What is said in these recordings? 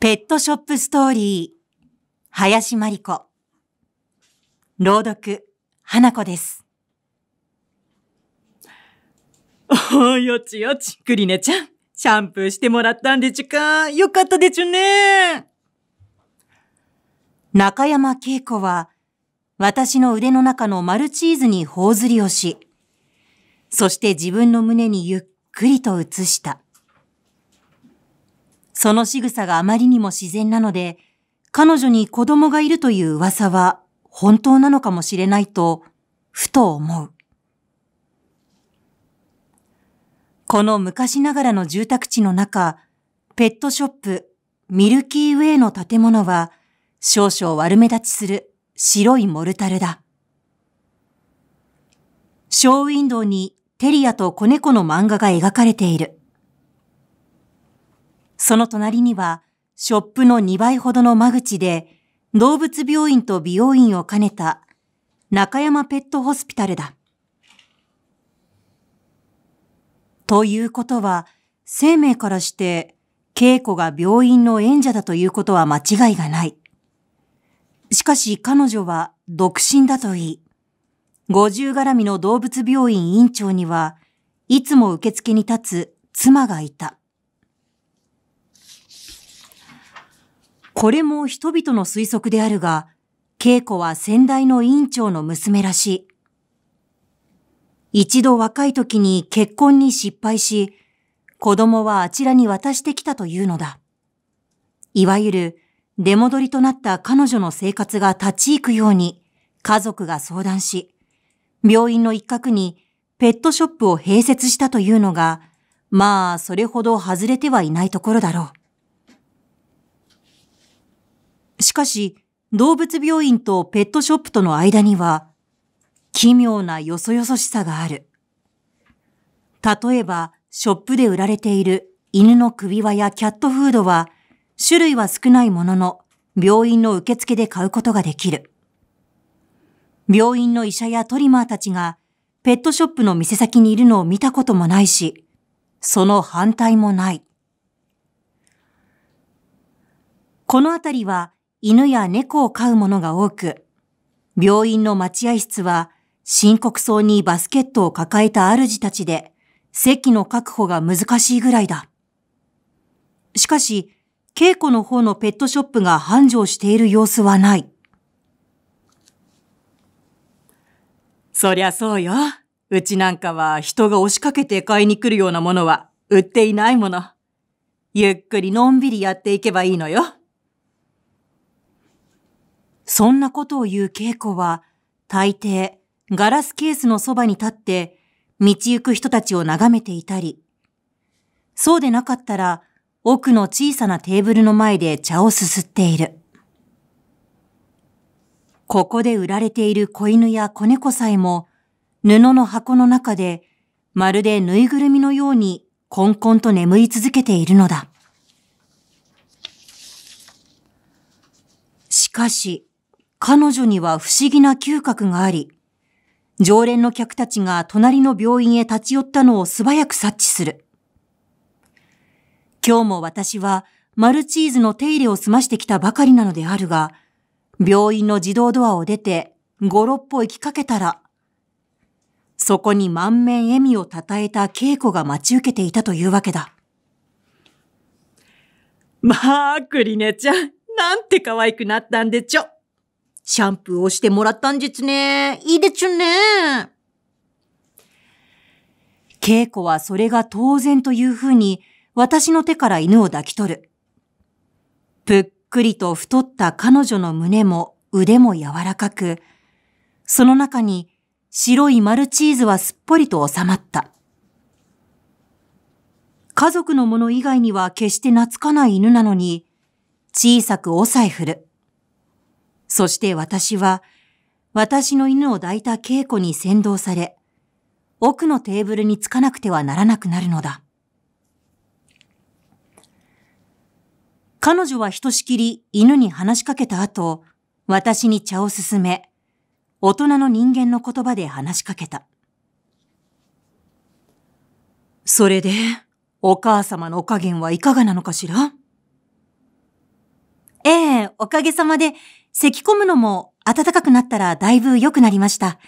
ペットショップストーリー、林真理子。朗読、花子です。お ーよちよち、クリネちゃん。シャンプーしてもらったんでちゅか。よかったでちゅね。中山恵子は、私の腕の中のマルチーズに頬ずりをし、そして自分の胸にゆっくりと移した。その仕草があまりにも自然なので、彼女に子供がいるという噂は本当なのかもしれないと、ふと思う。この昔ながらの住宅地の中、ペットショップ、ミルキーウェイの建物は、少々悪目立ちする白いモルタルだ。ショーウィンドウにテリアと子猫の漫画が描かれている。その隣には、ショップの2倍ほどの間口で、動物病院と美容院を兼ねた、中山ペットホスピタルだ。ということは、生命からして、稽古が病院の演者だということは間違いがない。しかし彼女は独身だといい、五十絡みの動物病院院長には、いつも受付に立つ妻がいた。これも人々の推測であるが、稽古は先代の院長の娘らしい。一度若い時に結婚に失敗し、子供はあちらに渡してきたというのだ。いわゆる出戻りとなった彼女の生活が立ち行くように家族が相談し、病院の一角にペットショップを併設したというのが、まあ、それほど外れてはいないところだろう。しかし、動物病院とペットショップとの間には、奇妙なよそよそしさがある。例えば、ショップで売られている犬の首輪やキャットフードは、種類は少ないものの、病院の受付で買うことができる。病院の医者やトリマーたちが、ペットショップの店先にいるのを見たこともないし、その反対もない。この辺りは、犬や猫を飼うものが多く、病院の待合室は深刻そうにバスケットを抱えた主たちで席の確保が難しいぐらいだ。しかし、稽古の方のペットショップが繁盛している様子はない。そりゃそうよ。うちなんかは人が押しかけて買いに来るようなものは売っていないもの。ゆっくりのんびりやっていけばいいのよ。そんなことを言う稽古は、大抵、ガラスケースのそばに立って、道行く人たちを眺めていたり、そうでなかったら、奥の小さなテーブルの前で茶をすすっている。ここで売られている子犬や子猫さえも、布の箱の中で、まるでぬいぐるみのように、こんこんと眠り続けているのだ。しかし、彼女には不思議な嗅覚があり、常連の客たちが隣の病院へ立ち寄ったのを素早く察知する。今日も私はマルチーズの手入れを済ましてきたばかりなのであるが、病院の自動ドアを出て五六歩行きかけたら、そこに満面笑みをたたえた稽古が待ち受けていたというわけだ。まあ、クリネちゃん、なんて可愛くなったんでちょ。シャンプーをしてもらったんじつね。いいでちゅね。稽古はそれが当然というふうに、私の手から犬を抱き取る。ぷっくりと太った彼女の胸も腕も柔らかく、その中に白い丸チーズはすっぽりと収まった。家族のもの以外には決して懐かない犬なのに、小さく押さえ振る。そして私は、私の犬を抱いた稽古に先導され、奥のテーブルにつかなくてはならなくなるのだ。彼女はひとしきり犬に話しかけた後、私に茶を勧め、大人の人間の言葉で話しかけた。それで、お母様のお加減はいかがなのかしらええ、おかげさまで咳込むのも暖かくなったらだいぶ良くなりました。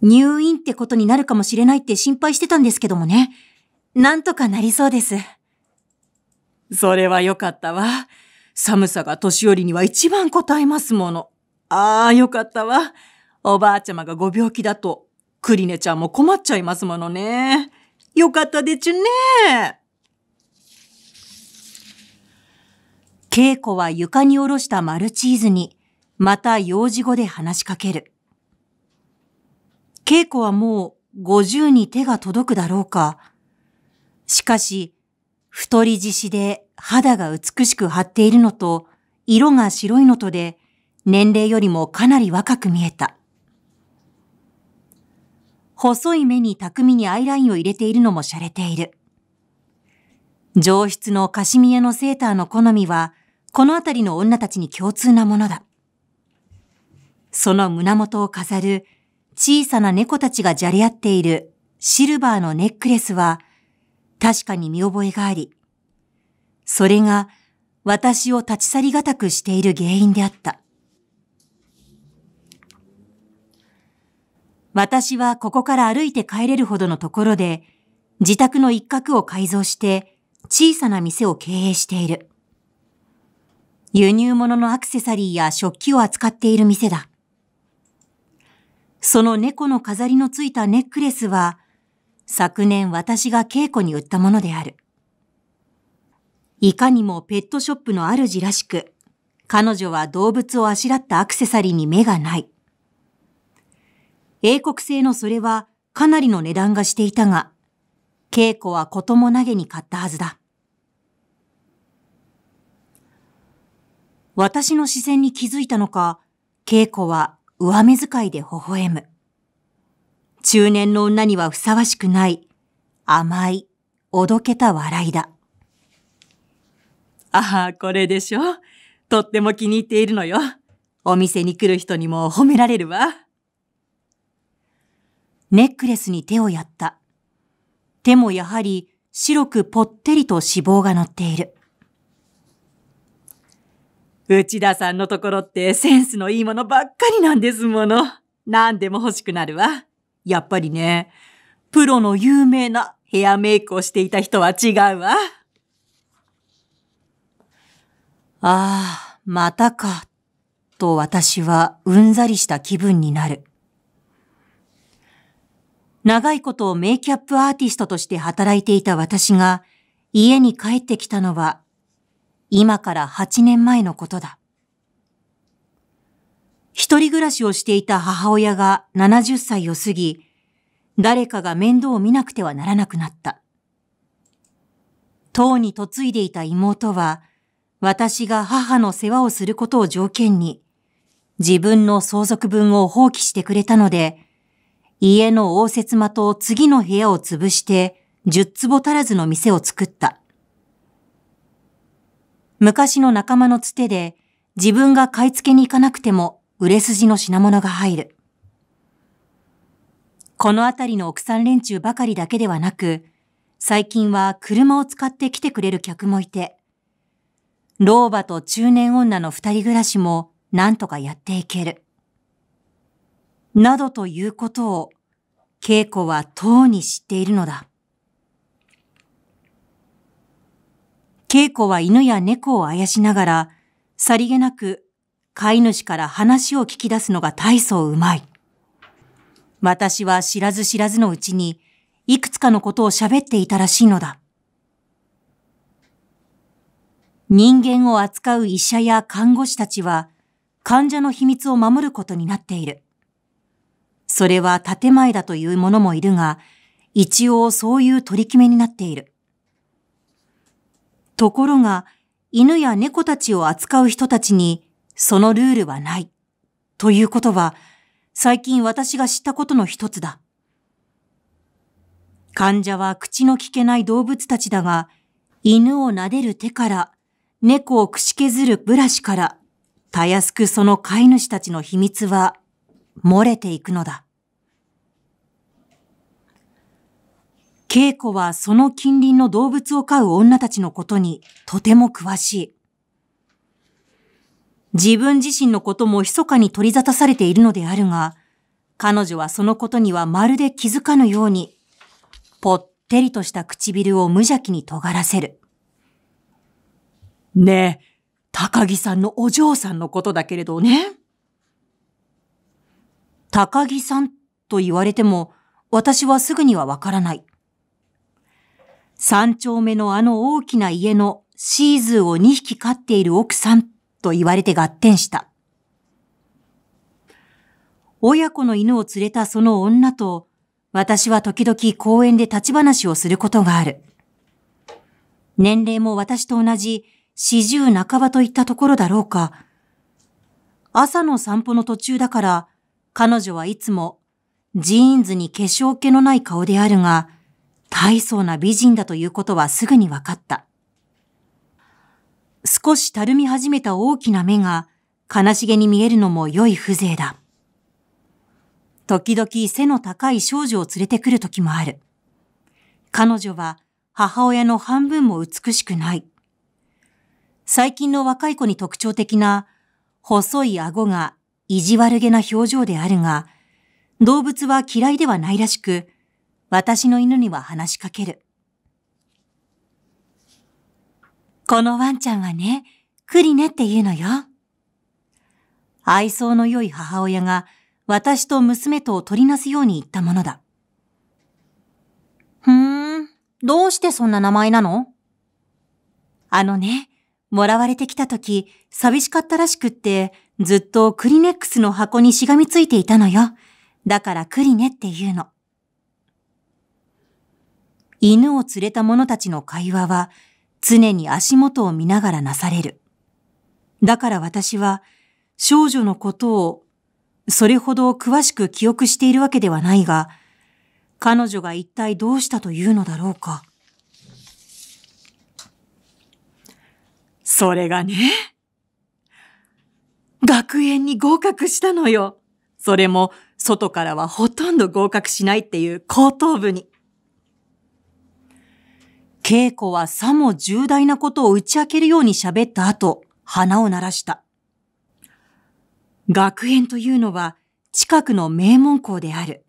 入院ってことになるかもしれないって心配してたんですけどもね。なんとかなりそうです。それは良かったわ。寒さが年寄りには一番応えますもの。ああ、良かったわ。おばあちゃまがご病気だと、クリネちゃんも困っちゃいますものね。良かったでちゅね稽古は床に下ろしたマルチーズに、また幼児語で話しかける。稽古はもう50に手が届くだろうか。しかし、太り獅子で肌が美しく張っているのと、色が白いのとで、年齢よりもかなり若く見えた。細い目に巧みにアイラインを入れているのも洒落ている。上質のカシミヤのセーターの好みは、この辺りの女たちに共通なものだ。その胸元を飾る小さな猫たちがじゃれ合っているシルバーのネックレスは確かに見覚えがあり、それが私を立ち去りがたくしている原因であった。私はここから歩いて帰れるほどのところで、自宅の一角を改造して小さな店を経営している。輸入物のアクセサリーや食器を扱っている店だ。その猫の飾りのついたネックレスは、昨年私が稽古に売ったものである。いかにもペットショップの主らしく、彼女は動物をあしらったアクセサリーに目がない。英国製のそれはかなりの値段がしていたが、稽古はこともなげに買ったはずだ。私の視線に気づいたのか、稽古は上目遣いで微笑む。中年の女にはふさわしくない甘い、おどけた笑いだ。ああ、これでしょ。とっても気に入っているのよ。お店に来る人にも褒められるわ。ネックレスに手をやった。手もやはり白くぽってりと脂肪が乗っている。内田さんのところってセンスのいいものばっかりなんですもの。何でも欲しくなるわ。やっぱりね、プロの有名なヘアメイクをしていた人は違うわ。ああ、またか、と私はうんざりした気分になる。長いことメイキャップアーティストとして働いていた私が家に帰ってきたのは今から8年前のことだ。一人暮らしをしていた母親が70歳を過ぎ、誰かが面倒を見なくてはならなくなった。当に嫁いでいた妹は、私が母の世話をすることを条件に、自分の相続分を放棄してくれたので、家の応接間と次の部屋を潰して、十坪足らずの店を作った。昔の仲間のつてで自分が買い付けに行かなくても売れ筋の品物が入る。この辺りの奥さん連中ばかりだけではなく、最近は車を使って来てくれる客もいて、老婆と中年女の二人暮らしも何とかやっていける。などということを、稽古はとうに知っているのだ。稽古は犬や猫をあやしながら、さりげなく飼い主から話を聞き出すのが大層うまい。私は知らず知らずのうちに、いくつかのことを喋っていたらしいのだ。人間を扱う医者や看護師たちは、患者の秘密を守ることになっている。それは建前だというものもいるが、一応そういう取り決めになっている。ところが、犬や猫たちを扱う人たちに、そのルールはない。ということは、最近私が知ったことの一つだ。患者は口の利けない動物たちだが、犬を撫でる手から、猫をくし削るブラシから、たやすくその飼い主たちの秘密は漏れていくのだ。恵子はその近隣の動物を飼う女たちのことにとても詳しい。自分自身のことも密かに取り沙汰されているのであるが、彼女はそのことにはまるで気づかぬように、ぽってりとした唇を無邪気に尖らせる。ねえ、高木さんのお嬢さんのことだけれどね。高木さんと言われても、私はすぐにはわからない。三丁目のあの大きな家のシーズーを二匹飼っている奥さんと言われて合点した。親子の犬を連れたその女と、私は時々公園で立ち話をすることがある。年齢も私と同じ四十半ばといったところだろうか。朝の散歩の途中だから、彼女はいつもジーンズに化粧気のない顔であるが、大層な美人だということはすぐに分かった。少したるみ始めた大きな目が悲しげに見えるのも良い風情だ。時々背の高い少女を連れてくる時もある。彼女は母親の半分も美しくない。最近の若い子に特徴的な細い顎が意地悪げな表情であるが、動物は嫌いではないらしく、私の犬には話しかける。このワンちゃんはね、クリネって言うのよ。愛想の良い母親が私と娘とを取りなすように言ったものだ。ふーん、どうしてそんな名前なのあのね、もらわれてきた時、寂しかったらしくって、ずっとクリネックスの箱にしがみついていたのよ。だからクリネっていうの。犬を連れた者たちの会話は常に足元を見ながらなされる。だから私は少女のことをそれほど詳しく記憶しているわけではないが、彼女が一体どうしたというのだろうか。それがね、学園に合格したのよ。それも外からはほとんど合格しないっていう高等部に。稽古はさも重大なことを打ち明けるように喋った後、鼻を鳴らした。学園というのは近くの名門校である。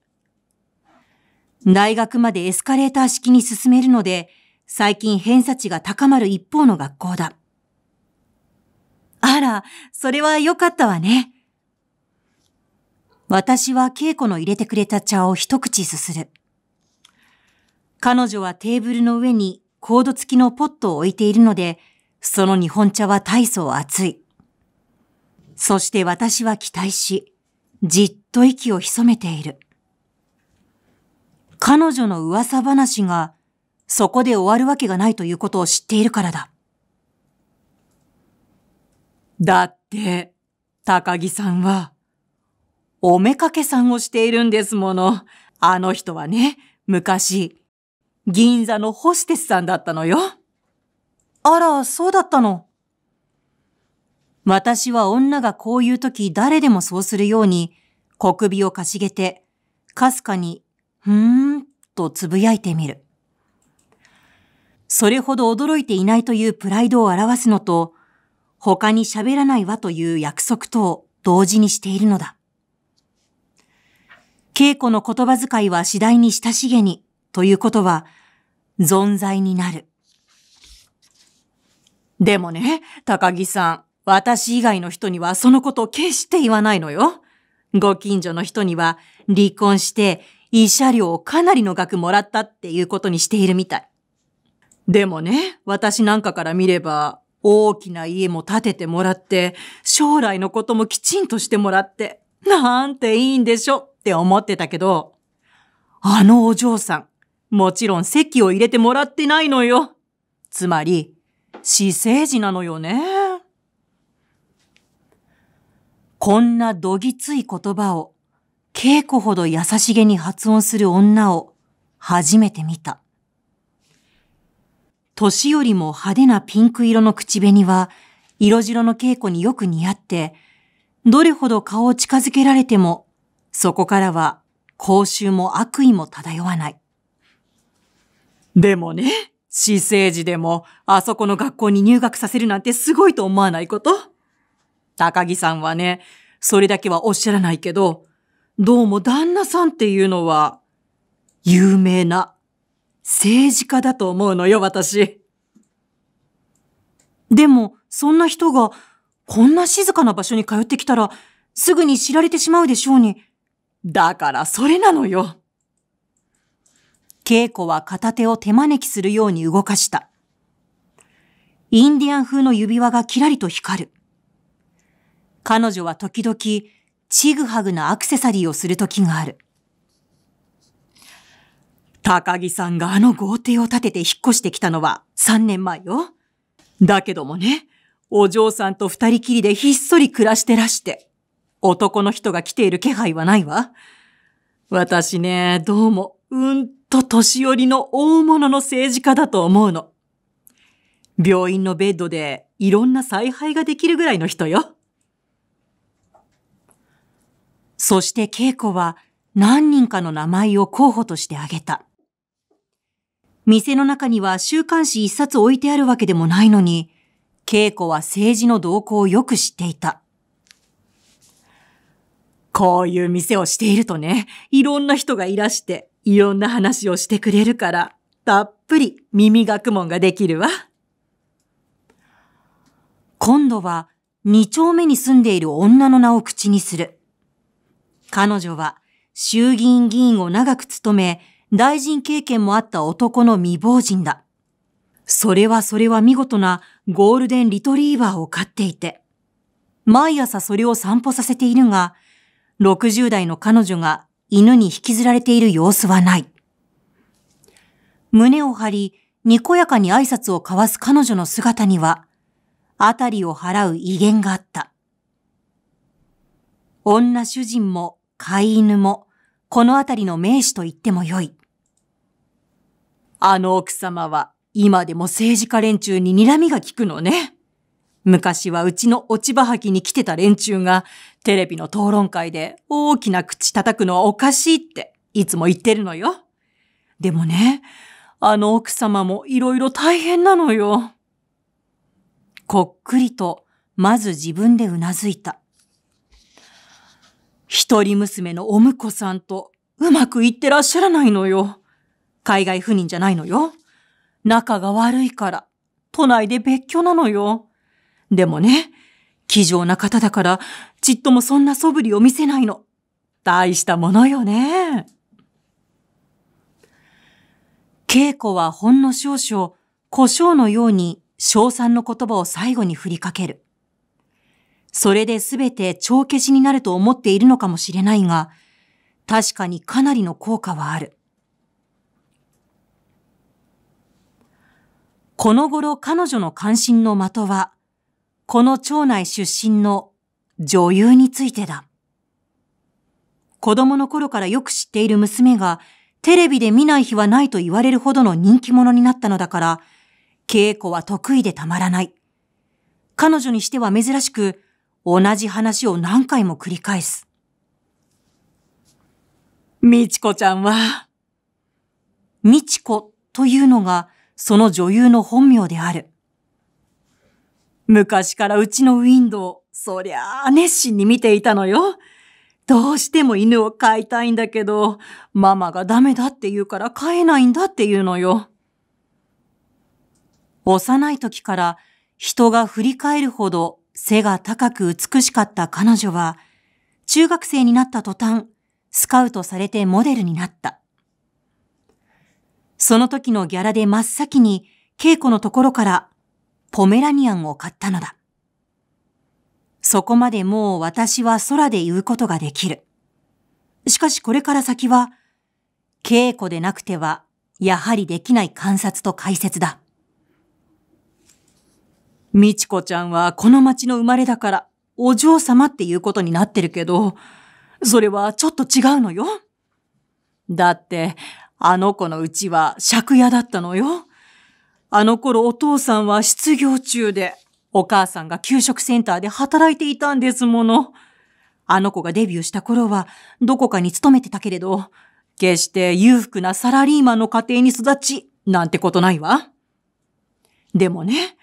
大学までエスカレーター式に進めるので、最近偏差値が高まる一方の学校だ。あら、それは良かったわね。私は稽古の入れてくれた茶を一口すする。彼女はテーブルの上にコード付きのポットを置いているので、その日本茶は大層熱い。そして私は期待し、じっと息を潜めている。彼女の噂話が、そこで終わるわけがないということを知っているからだ。だって、高木さんは、おめかけさんをしているんですもの。あの人はね、昔、銀座のホステスさんだったのよ。あら、そうだったの。私は女がこういう時誰でもそうするように、小首をかしげて、かすかに、ふーんとつぶやいてみる。それほど驚いていないというプライドを表すのと、他に喋らないわという約束とを同時にしているのだ。稽古の言葉遣いは次第に親しげにということは、存在になる。でもね、高木さん、私以外の人にはそのことを決して言わないのよ。ご近所の人には離婚して慰謝料をかなりの額もらったっていうことにしているみたい。でもね、私なんかから見れば大きな家も建ててもらって、将来のこともきちんとしてもらって、なんていいんでしょって思ってたけど、あのお嬢さん、もちろん席を入れてもらってないのよ。つまり、私生児なのよね。こんなどぎつい言葉を、稽古ほど優しげに発音する女を初めて見た。年よりも派手なピンク色の口紅は、色白の稽古によく似合って、どれほど顔を近づけられても、そこからは口臭も悪意も漂わない。でもね、私生児でも、あそこの学校に入学させるなんてすごいと思わないこと。高木さんはね、それだけはおっしゃらないけど、どうも旦那さんっていうのは、有名な政治家だと思うのよ、私。でも、そんな人が、こんな静かな場所に通ってきたら、すぐに知られてしまうでしょうに。だから、それなのよ。稽古は片手を手招きするように動かした。インディアン風の指輪がキラリと光る。彼女は時々、ちぐはぐなアクセサリーをする時がある。高木さんがあの豪邸を建てて引っ越してきたのは3年前よ。だけどもね、お嬢さんと二人きりでひっそり暮らしてらして、男の人が来ている気配はないわ。私ね、どうも、うんと年寄りの大物の政治家だと思うの。病院のベッドでいろんな采配ができるぐらいの人よ。そして恵子は何人かの名前を候補として挙げた。店の中には週刊誌一冊置いてあるわけでもないのに、恵子は政治の動向をよく知っていた。こういう店をしているとね、いろんな人がいらして、いろんな話をしてくれるから、たっぷり耳学問ができるわ。今度は二丁目に住んでいる女の名を口にする。彼女は衆議院議員を長く務め、大臣経験もあった男の未亡人だ。それはそれは見事なゴールデンリトリーバーを飼っていて、毎朝それを散歩させているが、60代の彼女が犬に引きずられている様子はない。胸を張り、にこやかに挨拶を交わす彼女の姿には、あたりを払う威厳があった。女主人も飼い犬も、このあたりの名士と言ってもよい。あの奥様は、今でも政治家連中に睨みが効くのね。昔はうちの落ち葉吐きに来てた連中が、テレビの討論会で大きな口叩くのはおかしいっていつも言ってるのよ。でもね、あの奥様もいろいろ大変なのよ。こっくりと、まず自分でうなずいた。一人娘のお婿さんとうまくいってらっしゃらないのよ。海外赴任じゃないのよ。仲が悪いから、都内で別居なのよ。でもね、気丈な方だから、ちっともそんな素振りを見せないの。大したものよね。稽古はほんの少々、故障のように、賞賛の言葉を最後に振りかける。それで全て帳消しになると思っているのかもしれないが、確かにかなりの効果はある。この頃彼女の関心の的はこの町内出身の女優についてだ。子供の頃からよく知っている娘がテレビで見ない日はないと言われるほどの人気者になったのだから、稽古は得意でたまらない。彼女にしては珍しく、同じ話を何回も繰り返す。みちこちゃんは、みちこというのがその女優の本名である。昔からうちのウィンドウ、そりゃあ熱心に見ていたのよ。どうしても犬を飼いたいんだけど、ママがダメだって言うから飼えないんだって言うのよ。幼い時から人が振り返るほど背が高く美しかった彼女は、中学生になった途端、スカウトされてモデルになった。その時のギャラで真っ先に、稽古のところからポメラニアンを買ったのだ。そこまでもう私は空で言うことができる。しかしこれから先は、稽古でなくては、やはりできない観察と解説だ。みちこちゃんはこの町の生まれだから、お嬢様っていうことになってるけど、それはちょっと違うのよ。だって、あの子のうちは借家だったのよ。あの頃お父さんは失業中で、お母さんが給食センターで働いていたんですもの。あの子がデビューした頃は、どこかに勤めてたけれど、決して裕福なサラリーマンの家庭に育ち、なんてことないわ。でもね、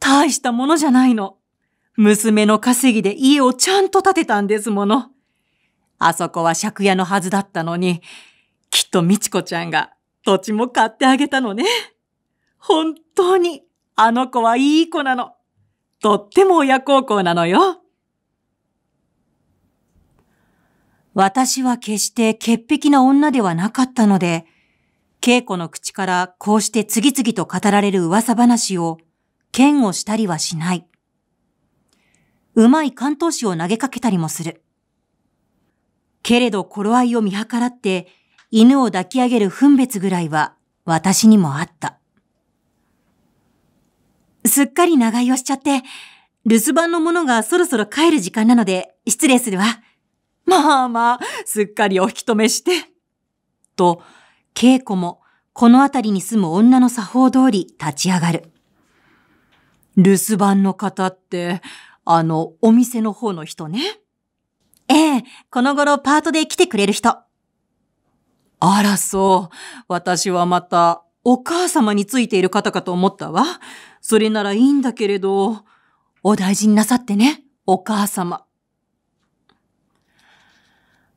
大したものじゃないの。娘の稼ぎで家をちゃんと建てたんですもの。あそこは借家のはずだったのに、きっとみちこちゃんが土地も買ってあげたのね。本当に、あの子はいい子なの。とっても親孝行なのよ。私は決して潔癖な女ではなかったので、稽古の口からこうして次々と語られる噂話を、嫌悪したりはしない。うまい関東詩を投げかけたりもする。けれど頃合いを見計らって、犬を抱き上げる分別ぐらいは私にもあった。すっかり長居をしちゃって、留守番の者がそろそろ帰る時間なので、失礼するわ。まあまあ、すっかりお引き止めして。と、稽古も、この辺りに住む女の作法通り立ち上がる。留守番の方って、あの、お店の方の人ね。ええ、この頃パートで来てくれる人。あらそう。私はまた、お母様についている方かと思ったわ。それならいいんだけれど、お大事になさってね、お母様。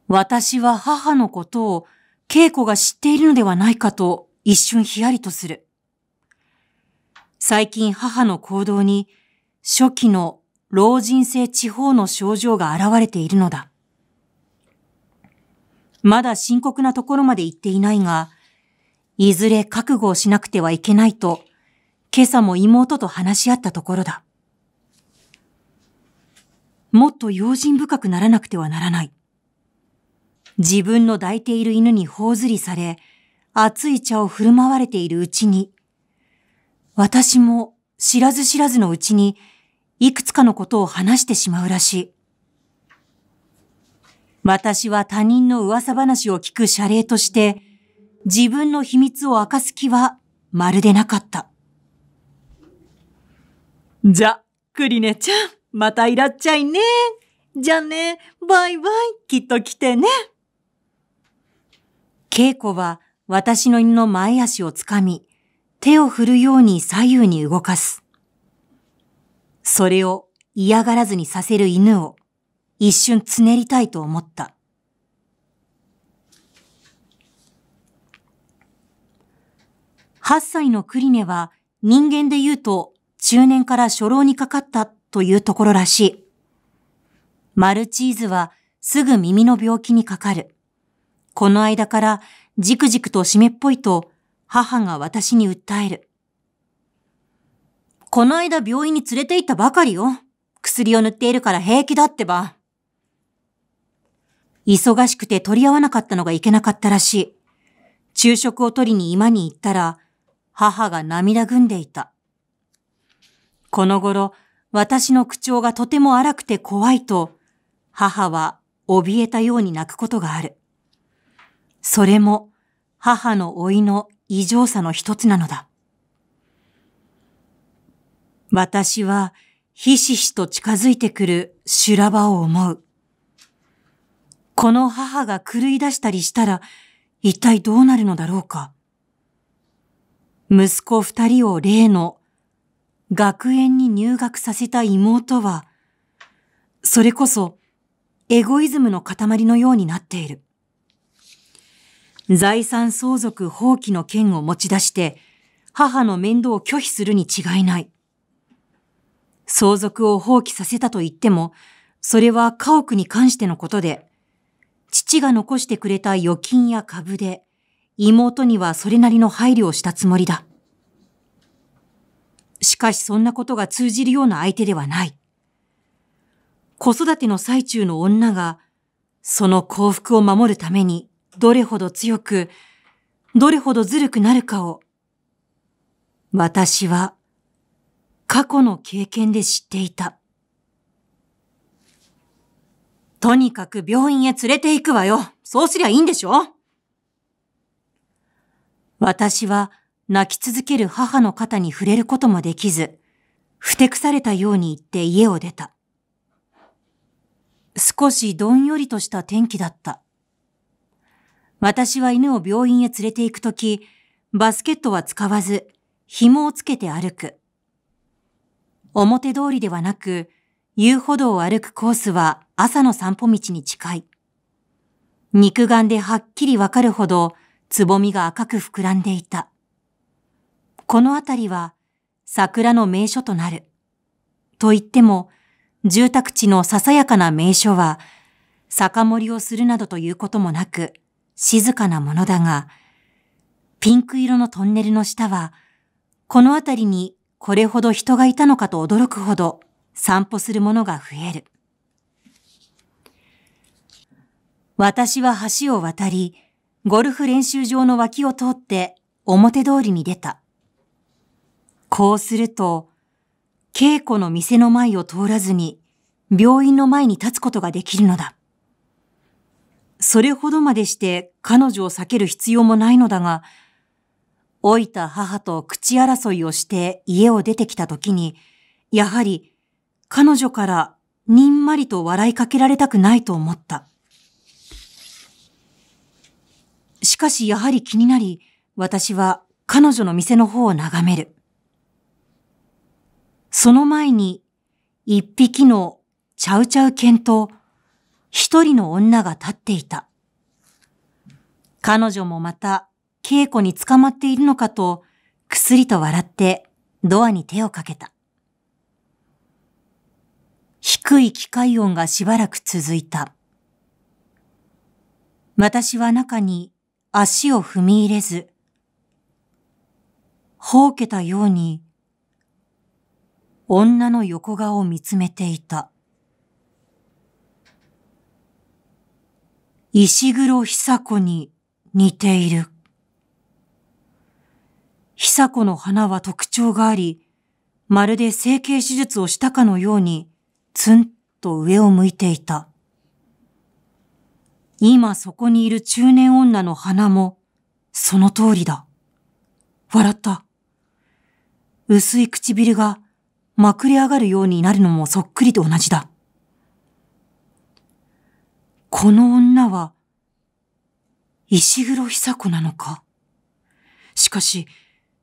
私は母のことを稽古が知っているのではないかと一瞬ヒヤリとする。最近母の行動に初期の老人性地方の症状が現れているのだ。まだ深刻なところまで行っていないが、いずれ覚悟をしなくてはいけないと今朝も妹と話し合ったところだ。もっと用心深くならなくてはならない。自分の抱いている犬に頬ずりされ、熱い茶を振る舞われているうちに、私も知らず知らずのうちに、いくつかのことを話してしまうらしい。私は他人の噂話を聞く謝礼として、自分の秘密を明かす気はまるでなかった。じゃ、クリネちゃん、またいらっちゃいね。じゃね、バイバイ、きっと来てね。稽古は私の犬の前足をつかみ、手を振るように左右に動かす。それを嫌がらずにさせる犬を一瞬つねりたいと思った。8歳のクリネは人間で言うと中年から初老にかかったというところらしい。マルチーズはすぐ耳の病気にかかる。この間からじくじくと湿っぽいと母が私に訴える。この間病院に連れて行ったばかりよ。薬を塗っているから平気だってば。忙しくて取り合わなかったのがいけなかったらしい。昼食を取りに今に行ったら、母が涙ぐんでいた。この頃、私の口調がとても荒くて怖いと、母は怯えたように泣くことがある。それも、母の老いの異常さの一つなのだ。私は、ひしひしと近づいてくる修羅場を思う。この母が狂い出したりしたら、一体どうなるのだろうか。息子二人を例の学園に入学させた妹は、それこそ、エゴイズムの塊のようになっている。財産相続放棄の件を持ち出して、母の面倒を拒否するに違いない。相続を放棄させたと言っても、それは家屋に関してのことで、父が残してくれた預金や株で、妹にはそれなりの配慮をしたつもりだ。しかしそんなことが通じるような相手ではない。子育ての最中の女が、その幸福を守るために、どれほど強く、どれほどずるくなるかを、私は、過去の経験で知っていた。とにかく病院へ連れて行くわよ。そうすりゃいいんでしょ私は、泣き続ける母の肩に触れることもできず、ふてくされたように言って家を出た。少しどんよりとした天気だった。私は犬を病院へ連れて行くとき、バスケットは使わず、紐をつけて歩く。表通りではなく、遊歩道を歩くコースは朝の散歩道に近い。肉眼ではっきりわかるほど、つぼみが赤く膨らんでいた。この辺りは桜の名所となる。と言っても、住宅地のささやかな名所は、酒盛りをするなどということもなく、静かなものだが、ピンク色のトンネルの下は、この辺りにこれほど人がいたのかと驚くほど散歩するものが増える。私は橋を渡り、ゴルフ練習場の脇を通って表通りに出た。こうすると、稽古の店の前を通らずに、病院の前に立つことができるのだ。それほどまでして彼女を避ける必要もないのだが、老いた母と口争いをして家を出てきた時に、やはり彼女からにんまりと笑いかけられたくないと思った。しかしやはり気になり、私は彼女の店の方を眺める。その前に、一匹のチャウチャウ犬と、一人の女が立っていた。彼女もまた、稽古に捕まっているのかと、くすりと笑って、ドアに手をかけた。低い機械音がしばらく続いた。私は中に足を踏み入れず、ほうけたように女の横顔を見つめていた。石黒久子に似ている。久子の花は特徴があり、まるで整形手術をしたかのように、ツンと上を向いていた。今そこにいる中年女の花も、その通りだ。笑った。薄い唇がまくれ上がるようになるのもそっくりと同じだ。この女は、石黒久子なのかしかし、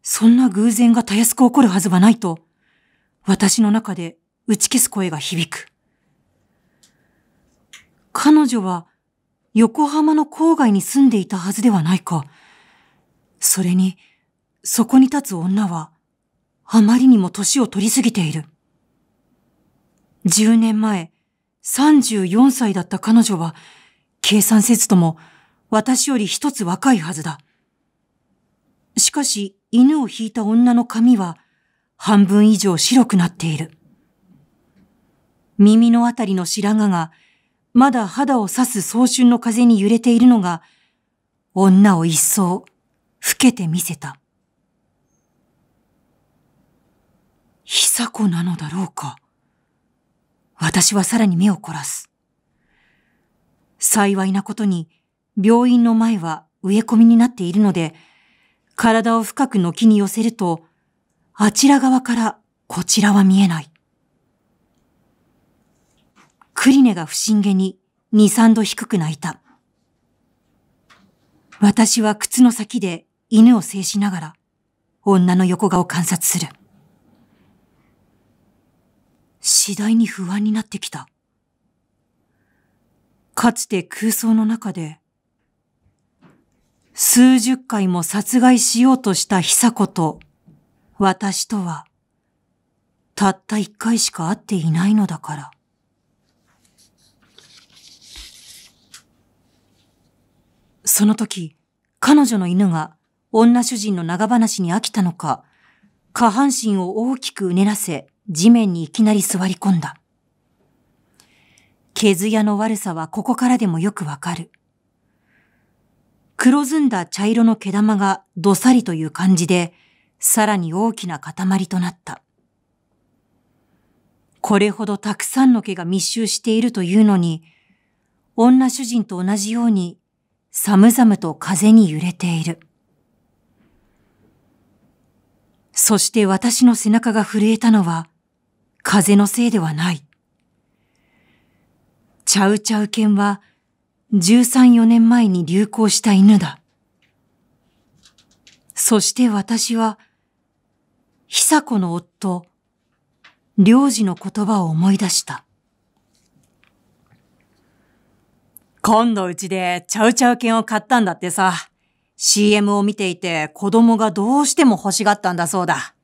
そんな偶然がたやすく起こるはずはないと、私の中で打ち消す声が響く。彼女は横浜の郊外に住んでいたはずではないか。それに、そこに立つ女は、あまりにも年を取りすぎている。10年前、34歳だった彼女は、計算せずとも、私より一つ若いはずだ。しかし、犬を引いた女の髪は、半分以上白くなっている。耳のあたりの白髪が、まだ肌を刺す早春の風に揺れているのが、女を一層、老けてみせた。サコなのだろうか。私はさらに目を凝らす。幸いなことに、病院の前は植え込みになっているので、体を深く軒に寄せると、あちら側からこちらは見えない。クリネが不審げに二三度低く泣いた。私は靴の先で犬を制しながら、女の横顔を観察する。次第に不安になってきた。かつて空想の中で、数十回も殺害しようとした久子と、私とは、たった一回しか会っていないのだから。その時、彼女の犬が女主人の長話に飽きたのか、下半身を大きくうねらせ、地面にいきなり座り込んだ。毛艶の悪さはここからでもよくわかる。黒ずんだ茶色の毛玉がどさりという感じで、さらに大きな塊となった。これほどたくさんの毛が密集しているというのに、女主人と同じように寒々と風に揺れている。そして私の背中が震えたのは、風のせいではない。チャウチャウ犬は十三四年前に流行した犬だ。そして私は、久子の夫、領事の言葉を思い出した。今度うちでチャウチャウ犬を買ったんだってさ。CM を見ていて子供がどうしても欲しがったんだそうだ。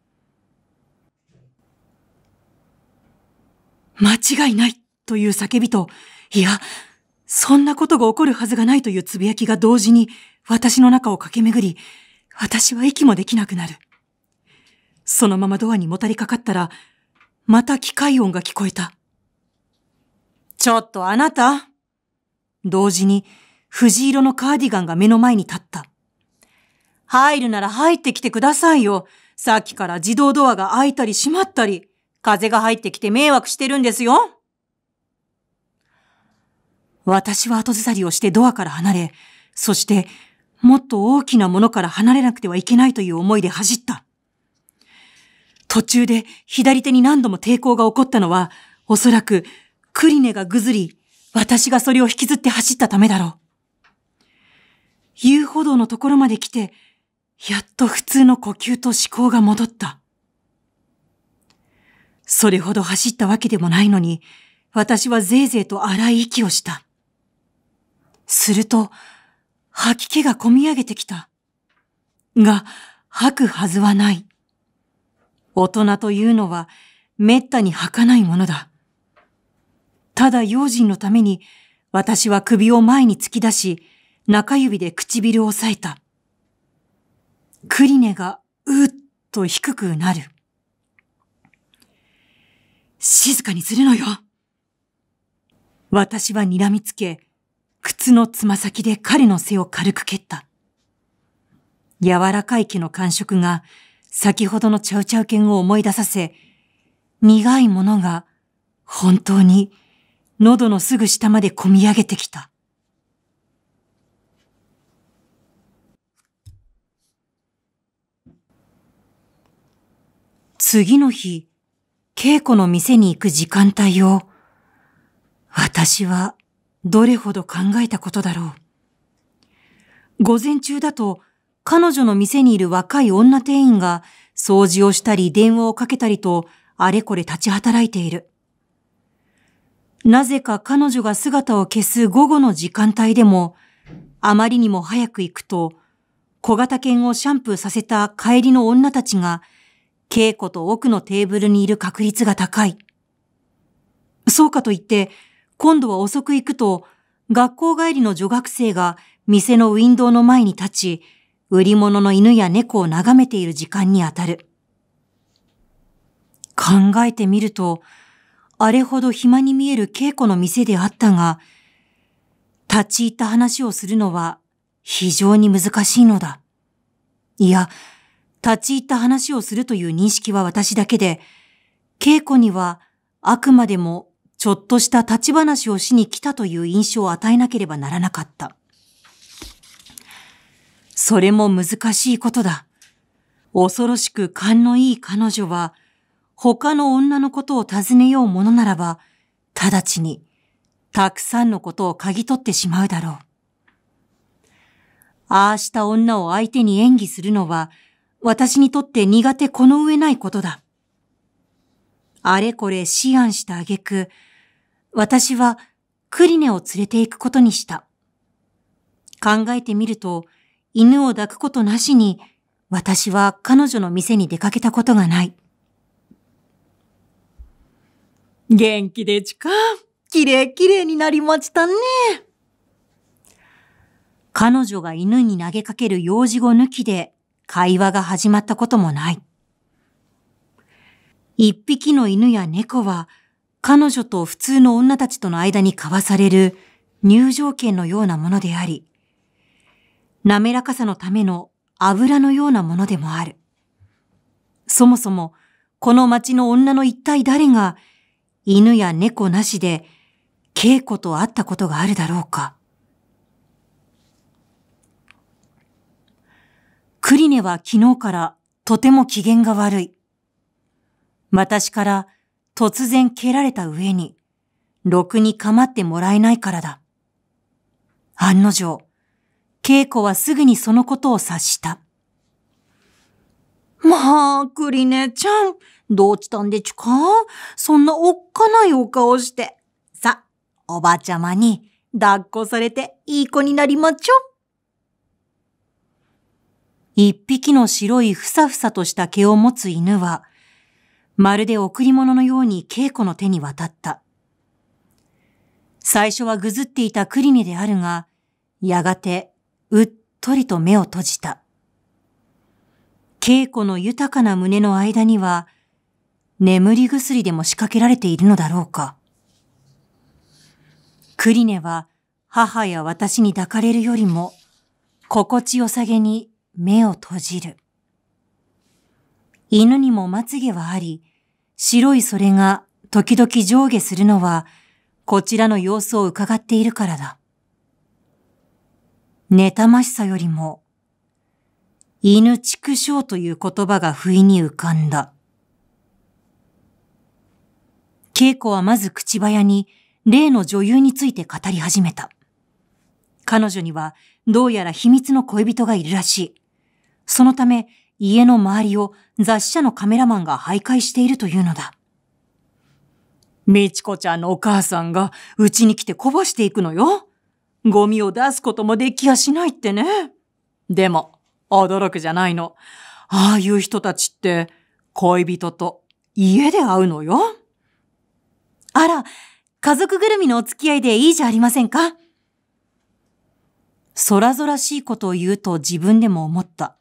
間違いないという叫びと、いや、そんなことが起こるはずがないというつぶやきが同時に私の中を駆け巡り、私は息もできなくなる。そのままドアにもたりかかったら、また機械音が聞こえた。ちょっとあなた同時に藤色のカーディガンが目の前に立った。入るなら入ってきてくださいよ。さっきから自動ドアが開いたり閉まったり。風が入ってきて迷惑してるんですよ。私は後ずさりをしてドアから離れ、そして、もっと大きなものから離れなくてはいけないという思いで走った。途中で左手に何度も抵抗が起こったのは、おそらく、クリネがぐずり、私がそれを引きずって走ったためだろう。遊歩道のところまで来て、やっと普通の呼吸と思考が戻った。それほど走ったわけでもないのに、私はぜいぜいと荒い息をした。すると、吐き気がこみ上げてきた。が、吐くはずはない。大人というのは、めったに吐かないものだ。ただ用心のために、私は首を前に突き出し、中指で唇を押さえた。クリネが、うっと低くなる。静かにするのよ。私は睨みつけ、靴のつま先で彼の背を軽く蹴った。柔らかい毛の感触が先ほどのチャウチャウ犬を思い出させ、苦いものが本当に喉のすぐ下まで込み上げてきた。次の日、稽古の店に行く時間帯を、私はどれほど考えたことだろう。午前中だと、彼女の店にいる若い女店員が掃除をしたり電話をかけたりと、あれこれ立ち働いている。なぜか彼女が姿を消す午後の時間帯でも、あまりにも早く行くと、小型犬をシャンプーさせた帰りの女たちが、稽古と奥のテーブルにいる確率が高い。そうかと言って、今度は遅く行くと、学校帰りの女学生が店のウィンドウの前に立ち、売り物の犬や猫を眺めている時間にあたる。考えてみると、あれほど暇に見える稽古の店であったが、立ち入った話をするのは非常に難しいのだ。いや、立ち入った話をするという認識は私だけで、稽古にはあくまでもちょっとした立ち話をしに来たという印象を与えなければならなかった。それも難しいことだ。恐ろしく勘のいい彼女は、他の女のことを尋ねようものならば、直ちに、たくさんのことを嗅ぎ取ってしまうだろう。ああした女を相手に演技するのは、私にとって苦手この上ないことだ。あれこれ思案した挙句、私はクリネを連れて行くことにした。考えてみると、犬を抱くことなしに、私は彼女の店に出かけたことがない。元気でちか、きれいきれいになりましたね。彼女が犬に投げかける用事後抜きで会話が始まったこともない。一匹の犬や猫は、彼女と普通の女たちとの間に交わされる入場券のようなものであり、滑らかさのための油のようなものでもある。そもそも、この町の女の一体誰が、犬や猫なしで、稽古と会ったことがあるだろうか。クリネは昨日からとても機嫌が悪い。私から突然蹴られた上に、ろくに構ってもらえないからだ。案の定、稽古はすぐにそのことを察した。まあ、クリネちゃん、どうしたんでちゅかそんなおっかないお顔して。さ、おばちゃまに抱っこされていい子になりまちょ。一匹の白いふさふさとした毛を持つ犬は、まるで贈り物のように稽古の手に渡った。最初はぐずっていたクリネであるが、やがてうっとりと目を閉じた。稽古の豊かな胸の間には、眠り薬でも仕掛けられているのだろうか。クリネは母や私に抱かれるよりも、心地よさげに目を閉じる。犬にもまつげはあり、白いそれが時々上下するのは、こちらの様子を伺っているからだ。妬ましさよりも、犬畜生という言葉が不意に浮かんだ。稽古はまず口早に例の女優について語り始めた。彼女にはどうやら秘密の恋人がいるらしい。そのため、家の周りを雑誌社のカメラマンが徘徊しているというのだ。みちこちゃんのお母さんがうちに来てこぼしていくのよ。ゴミを出すこともできやしないってね。でも、驚くじゃないの。ああいう人たちって、恋人と家で会うのよ。あら、家族ぐるみのお付き合いでいいじゃありませんか。そらぞらしいことを言うと自分でも思った。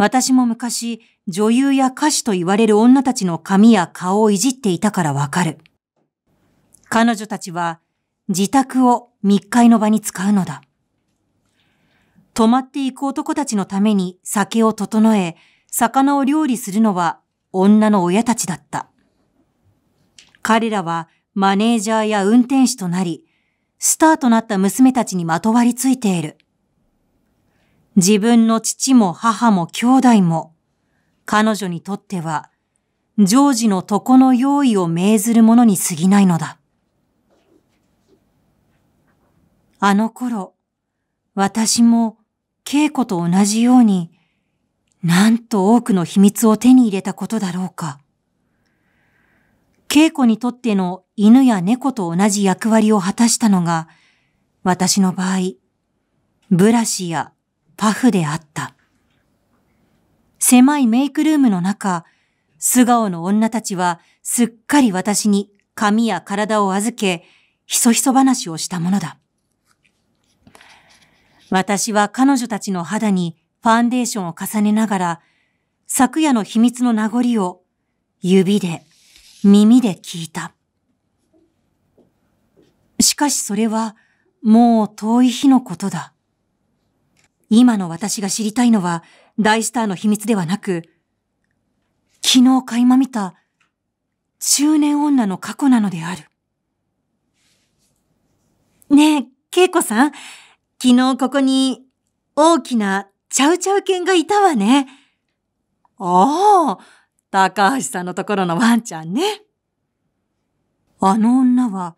私も昔、女優や歌手と言われる女たちの髪や顔をいじっていたからわかる。彼女たちは、自宅を密会の場に使うのだ。泊まっていく男たちのために酒を整え、魚を料理するのは女の親たちだった。彼らはマネージャーや運転手となり、スターとなった娘たちにまとわりついている。自分の父も母も兄弟も、彼女にとっては、ジョージの床の用意を命ずるものに過ぎないのだ。あの頃、私も、稽古と同じように、なんと多くの秘密を手に入れたことだろうか。稽古にとっての犬や猫と同じ役割を果たしたのが、私の場合、ブラシやパフであった。狭いメイクルームの中、素顔の女たちはすっかり私に髪や体を預け、ひそひそ話をしたものだ。私は彼女たちの肌にファンデーションを重ねながら、昨夜の秘密の名残を指で、耳で聞いた。しかしそれはもう遠い日のことだ。今の私が知りたいのは大スターの秘密ではなく、昨日垣間見た中年女の過去なのである。ねえ、恵子さん、昨日ここに大きなちゃうちゃう犬がいたわね。ああ、高橋さんのところのワンちゃんね。あの女は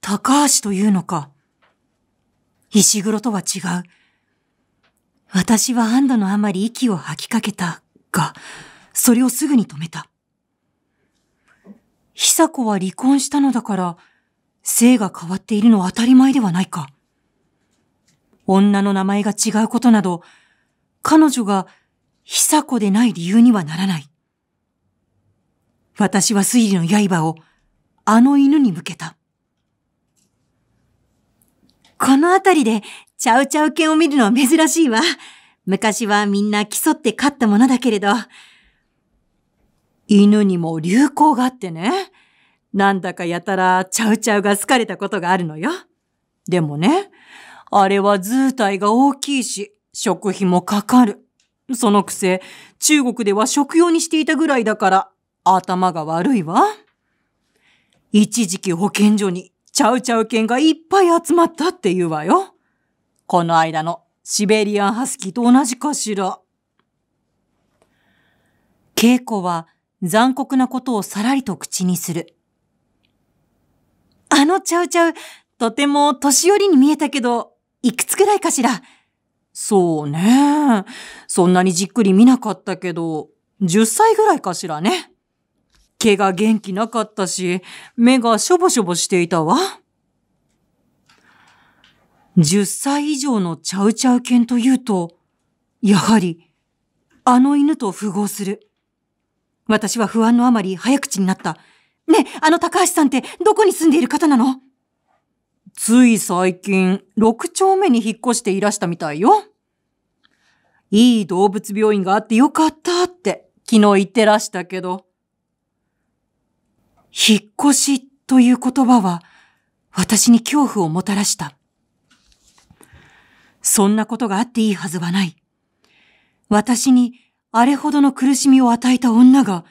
高橋というのか。石黒とは違う。私は安堵のあまり息を吐きかけたが、それをすぐに止めた。久子は離婚したのだから、性が変わっているのは当たり前ではないか。女の名前が違うことなど、彼女が久子でない理由にはならない。私は推理の刃を、あの犬に向けた。この辺りで、チャウチャウ犬を見るのは珍しいわ。昔はみんな競って飼ったものだけれど。犬にも流行があってね。なんだかやたらチャウチャウが好かれたことがあるのよ。でもね、あれは図体が大きいし、食費もかかる。そのくせ、中国では食用にしていたぐらいだから、頭が悪いわ。一時期保健所にちゃうちゃう犬がいっぱい集まったって言うわよ。この間のシベリアンハスキーと同じかしら。稽古は残酷なことをさらりと口にする。あのちゃうちゃう、とても年寄りに見えたけど、いくつくらいかしら。そうね。そんなにじっくり見なかったけど、10歳ぐらいかしらね。毛が元気なかったし、目がしょぼしょぼしていたわ。10歳以上のチャウチャウ犬というと、やはり、あの犬と符合する。私は不安のあまり早口になった。ねえ、あの高橋さんってどこに住んでいる方なのつい最近、6丁目に引っ越していらしたみたいよ。いい動物病院があってよかったって昨日言ってらしたけど。引っ越しという言葉は私に恐怖をもたらした。そんなことがあっていいはずはない。私にあれほどの苦しみを与えた女が、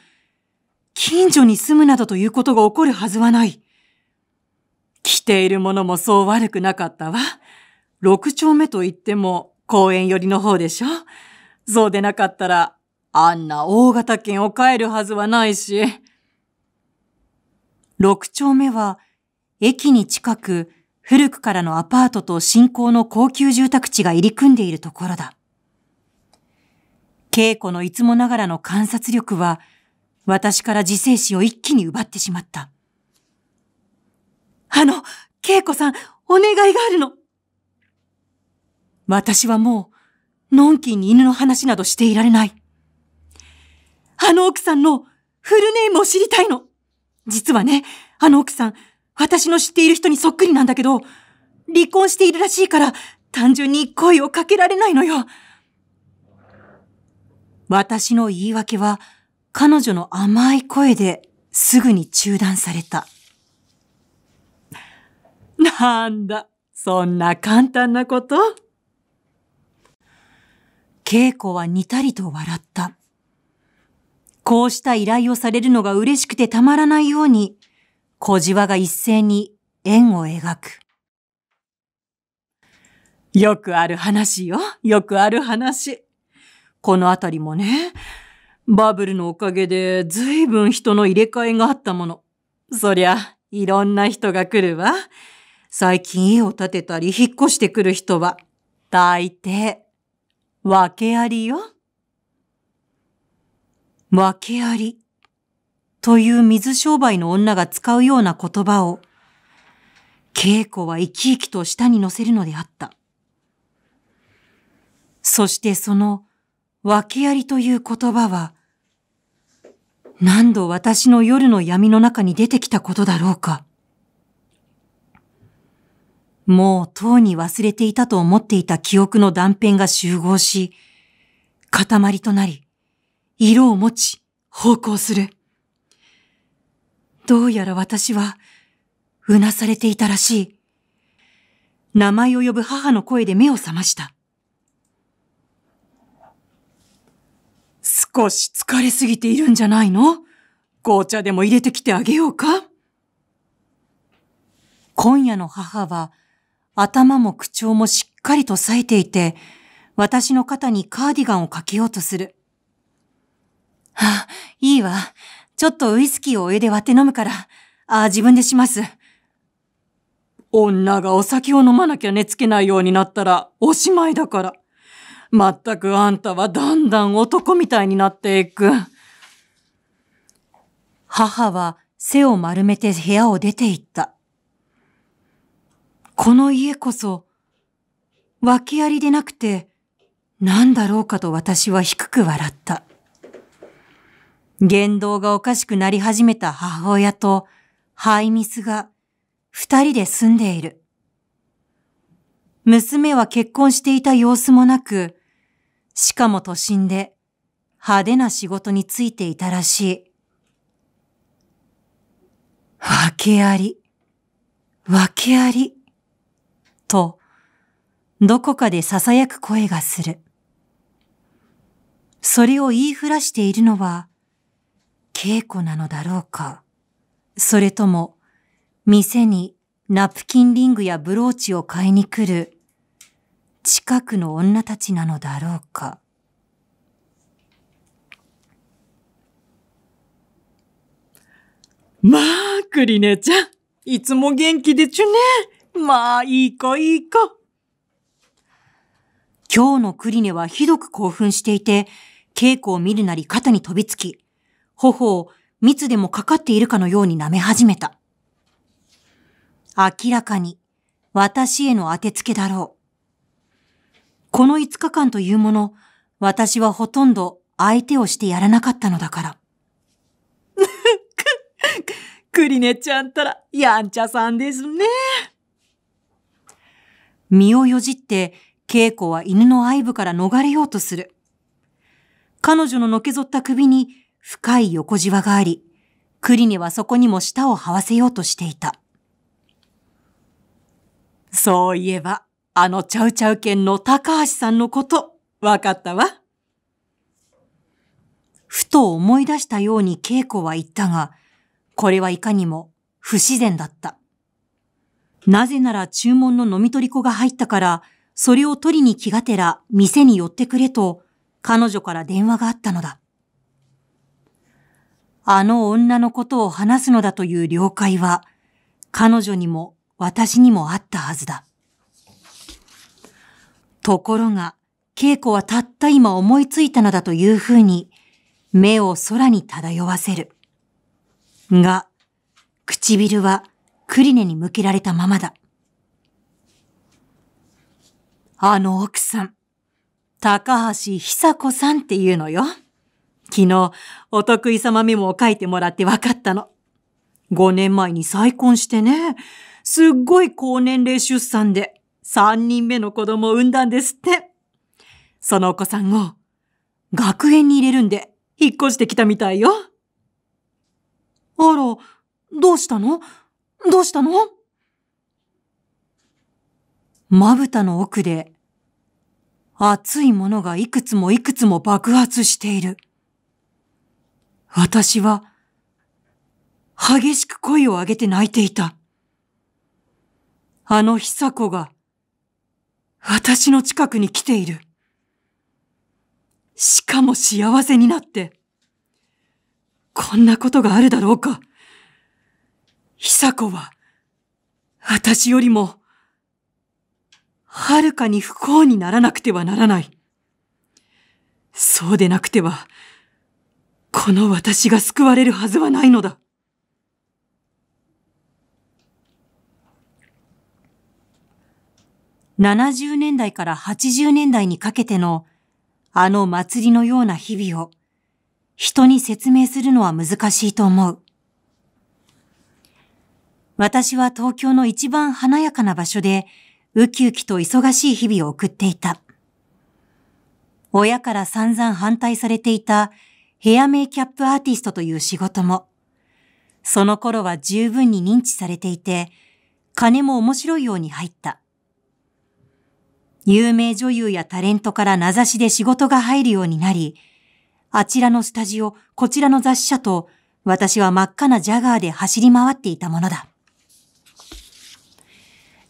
近所に住むなどということが起こるはずはない。着ているものもそう悪くなかったわ。六丁目といっても公園寄りの方でしょ。そうでなかったら、あんな大型犬を飼えるはずはないし。六丁目は、駅に近く、古くからのアパートと新興の高級住宅地が入り組んでいるところだ。稽古のいつもながらの観察力は、私から自制心を一気に奪ってしまった。あの、稽古さん、お願いがあるの。私はもう、のんきに犬の話などしていられない。あの奥さんのフルネームを知りたいの。実はね、あの奥さん、私の知っている人にそっくりなんだけど、離婚しているらしいから、単純に声をかけられないのよ。私の言い訳は、彼女の甘い声ですぐに中断された。なんだ、そんな簡単なこと稽古は似たりと笑った。こうした依頼をされるのが嬉しくてたまらないように、小じわが一斉に円を描く。よくある話よ。よくある話。このあたりもね、バブルのおかげで随分人の入れ替えがあったもの。そりゃ、いろんな人が来るわ。最近家を建てたり引っ越してくる人は、大抵、訳ありよ。訳ありという水商売の女が使うような言葉を、稽古は生き生きと舌に乗せるのであった。そしてその訳ありという言葉は、何度私の夜の闇の中に出てきたことだろうか。もうとうに忘れていたと思っていた記憶の断片が集合し、塊となり、色を持ち、奉公する。どうやら私は、うなされていたらしい。名前を呼ぶ母の声で目を覚ました。少し疲れすぎているんじゃないの紅茶でも入れてきてあげようか今夜の母は頭も口調もしっかりと冴えていて、私の肩にカーディガンをかけようとする。あ、いいわ。ちょっとウイスキーをお湯で割って飲むから。ああ、自分でします。女がお酒を飲まなきゃ寝つけないようになったらおしまいだから。まったくあんたはだんだん男みたいになっていく。母は背を丸めて部屋を出て行った。この家こそ、訳ありでなくて、何だろうかと私は低く笑った。言動がおかしくなり始めた母親とハイミスが二人で住んでいる。娘は結婚していた様子もなく、しかも都心で派手な仕事についていたらしい。わけあり、わけあり、と、どこかで囁く声がする。それを言いふらしているのは、稽古なのだろうかそれとも、店にナプキンリングやブローチを買いに来る近くの女たちなのだろうかまあ、クリネちゃん、いつも元気でちゅね。まあ、いい子いい子。今日のクリネはひどく興奮していて、稽古を見るなり肩に飛びつき、頬を蜜でもかかっているかのように舐め始めた。明らかに私への当てつけだろう。この5日間というもの、私はほとんど相手をしてやらなかったのだから。クリネちゃんったら、やんちゃさんですね。身をよじって、稽古は犬の愛撫から逃れようとする。彼女ののけぞった首に深い横じわがあり、栗ネはそこにも舌を這わせようとしていた。そういえば、あのチャウチャウ犬の高橋さんのこと、わかったわ。ふと思い出したように稽古は言ったが、これはいかにも不自然だった。なぜなら注文の飲み取り子が入ったから、それを取りに気がてら店に寄ってくれと、彼女から電話があったのだ。あの女のことを話すのだという了解は、彼女にも私にもあったはずだ。ところが、稽古はたった今思いついたのだというふうに、目を空に漂わせる。が、唇はクリネに向けられたままだ。あの奥さん、高橋久子さんっていうのよ。昨日、お得意様メモを書いてもらって分かったの。5年前に再婚してね、すっごい高年齢出産で3人目の子供を産んだんですって。そのお子さんを学園に入れるんで引っ越してきたみたいよ。あら、どうしたのどうしたのまぶたの奥で熱いものがいくつもいくつも爆発している。私は、激しく声を上げて泣いていた。あの久子が、私の近くに来ている。しかも幸せになって。こんなことがあるだろうか。久子は、私よりも、はるかに不幸にならなくてはならない。そうでなくては、この私が救われるはずはないのだ。70年代から80年代にかけてのあの祭りのような日々を人に説明するのは難しいと思う。私は東京の一番華やかな場所でウキウキと忙しい日々を送っていた。親から散々反対されていたヘアメイキャップアーティストという仕事も、その頃は十分に認知されていて、金も面白いように入った。有名女優やタレントから名指しで仕事が入るようになり、あちらのスタジオ、こちらの雑誌社と、私は真っ赤なジャガーで走り回っていたものだ。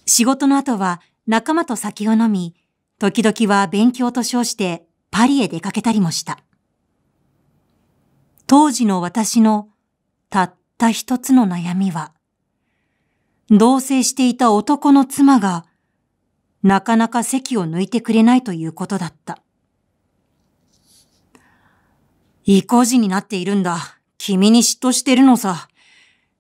仕事の後は仲間と酒を飲み、時々は勉強と称してパリへ出かけたりもした。当時の私のたった一つの悩みは、同棲していた男の妻が、なかなか席を抜いてくれないということだった。意固地になっているんだ。君に嫉妬してるのさ。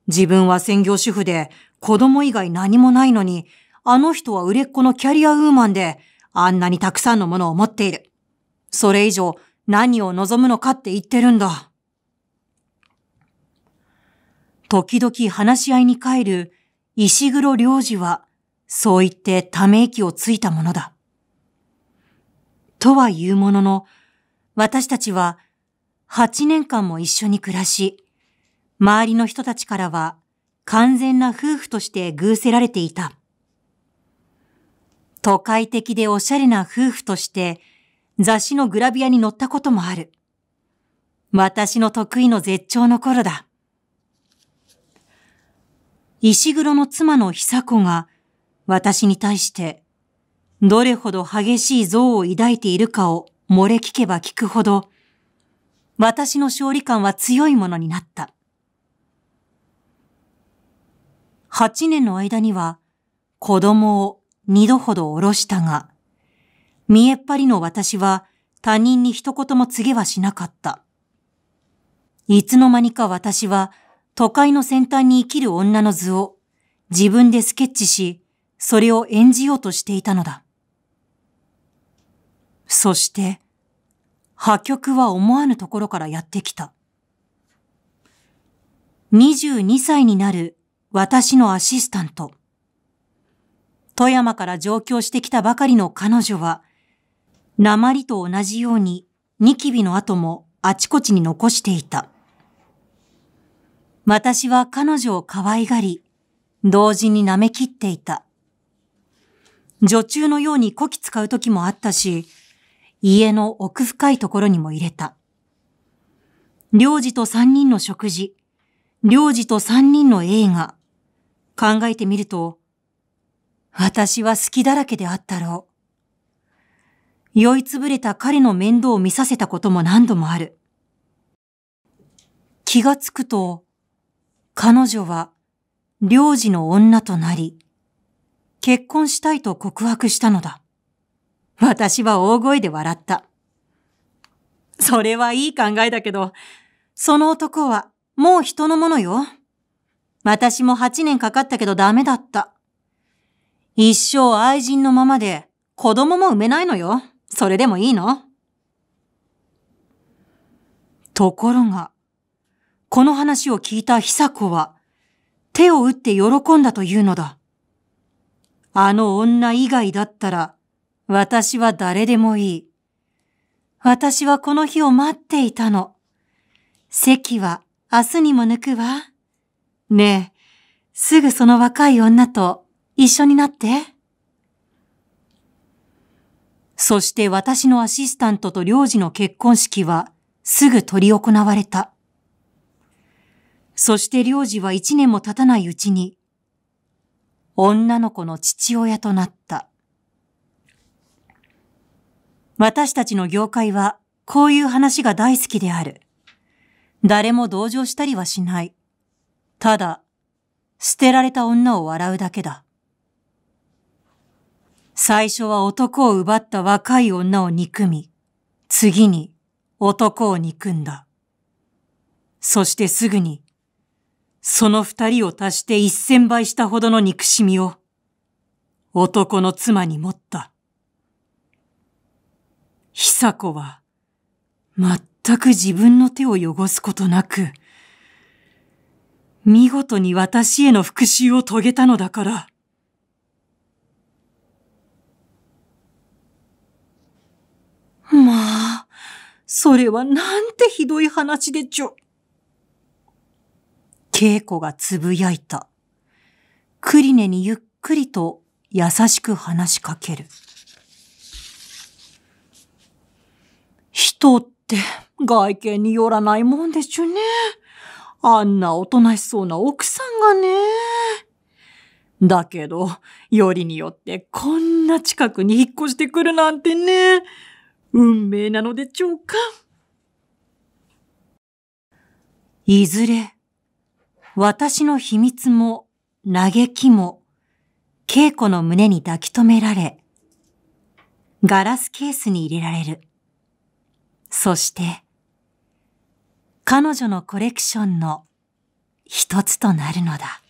自分は専業主婦で、子供以外何もないのに、あの人は売れっ子のキャリアウーマンで、あんなにたくさんのものを持っている。それ以上、何を望むのかって言ってるんだ。時々話し合いに帰る石黒良二は、そう言ってため息をついたものだ。とは言うものの、私たちは8年間も一緒に暮らし、周りの人たちからは完全な夫婦として偶せられていた。都会的でおしゃれな夫婦として雑誌のグラビアに載ったこともある。私の得意の絶頂の頃だ。石黒の妻の久子が私に対してどれほど激しい憎悪を抱いているかを漏れ聞けば聞くほど私の勝利感は強いものになった。八年の間には子供を二度ほど下ろしたが、見えっ張りの私は他人に一言も告げはしなかった。いつの間にか私は都会の先端に生きる女の図を自分でスケッチし、それを演じようとしていたのだ。そして、破局は思わぬところからやってきた。22歳になる私のアシスタント。富山から上京してきたばかりの彼女は、鉛と同じようにニキビの跡もあちこちに残していた。私は彼女を可愛がり、同時に舐め切っていた。女中のようにこき使う時もあったし、家の奥深いところにも入れた。領事と三人の食事、領事と三人の映画、考えてみると、私は好きだらけであったろう。酔いつぶれた彼の面倒を見させたことも何度もある。気がつくと、彼女は、領事の女となり、結婚したいと告白したのだ。私は大声で笑った。それはいい考えだけど、その男はもう人のものよ。私も8年かかったけどダメだった。一生愛人のままで子供も産めないのよ。それでもいいのところが、この話を聞いた久子は、手を打って喜んだというのだ。あの女以外だったら、私は誰でもいい。私はこの日を待っていたの。席は明日にも抜くわ。ねえ、すぐその若い女と一緒になって。そして私のアシスタントと領事の結婚式はすぐ取り行われた。そして領事は一年も経たないうちに、女の子の父親となった。私たちの業界は、こういう話が大好きである。誰も同情したりはしない。ただ、捨てられた女を笑うだけだ。最初は男を奪った若い女を憎み、次に男を憎んだ。そしてすぐにその二人を足して一千倍したほどの憎しみを、男の妻に持った。久子は、全く自分の手を汚すことなく、見事に私への復讐を遂げたのだから。まあ、それはなんてひどい話でちょ。稽古がつぶやいた。クリネにゆっくりと優しく話しかける。人って外見によらないもんでしゅね。あんなおとなしそうな奥さんがね。だけど、よりによってこんな近くに引っ越してくるなんてね。運命なのでちょうか。いずれ、私の秘密も、嘆きも、稽古の胸に抱き留められ、ガラスケースに入れられる。そして、彼女のコレクションの一つとなるのだ。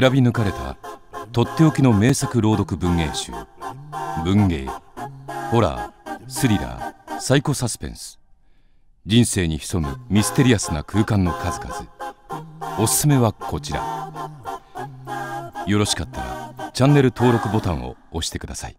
選び抜かれたとっておきの名作朗読文芸集文芸ホラースリラーサイコサスペンス人生に潜むミステリアスな空間の数々おすすめはこちらよろしかったらチャンネル登録ボタンを押してください